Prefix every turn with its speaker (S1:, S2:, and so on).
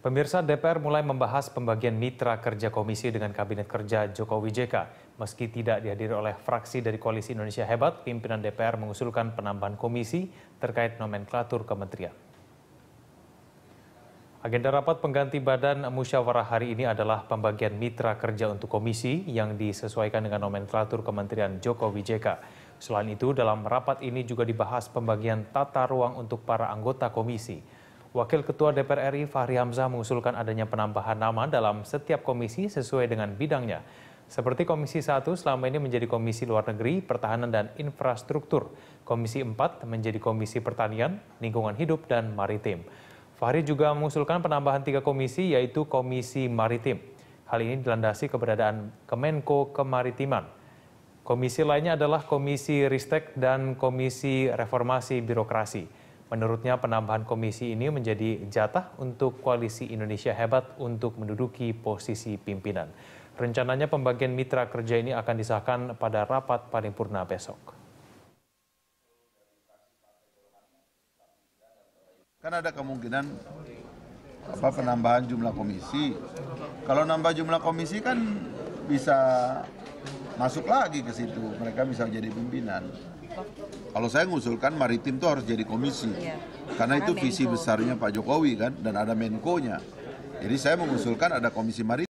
S1: Pemirsa DPR mulai membahas pembagian mitra kerja komisi dengan Kabinet Kerja Jokowi JK. Meski tidak dihadiri oleh fraksi dari Koalisi Indonesia Hebat, pimpinan DPR mengusulkan penambahan komisi terkait nomenklatur kementerian. Agenda rapat pengganti Badan Musyawarah hari ini adalah pembagian mitra kerja untuk komisi yang disesuaikan dengan nomenklatur Kementerian Jokowi JK. Selain itu, dalam rapat ini juga dibahas pembagian tata ruang untuk para anggota komisi. Wakil Ketua DPR RI Fahri Hamzah mengusulkan adanya penambahan nama dalam setiap komisi sesuai dengan bidangnya. Seperti Komisi 1 selama ini menjadi Komisi Luar Negeri, Pertahanan dan Infrastruktur. Komisi 4 menjadi Komisi Pertanian, Lingkungan Hidup, dan Maritim. Fahri juga mengusulkan penambahan tiga komisi yaitu Komisi Maritim. Hal ini dilandasi keberadaan Kemenko Kemaritiman. Komisi lainnya adalah Komisi Ristek dan Komisi Reformasi Birokrasi. Menurutnya penambahan komisi ini menjadi jatah untuk koalisi Indonesia Hebat untuk menduduki posisi pimpinan. Rencananya pembagian mitra kerja ini akan disahkan pada rapat paripurna besok.
S2: Kan ada kemungkinan apa penambahan jumlah komisi. Kalau nambah jumlah komisi kan bisa masuk lagi ke situ mereka bisa jadi pimpinan kalau saya ngusulkan maritim itu harus jadi komisi iya. karena, karena itu visi besarnya Pak Jokowi kan dan ada Menko-nya jadi saya mengusulkan ada komisi maritim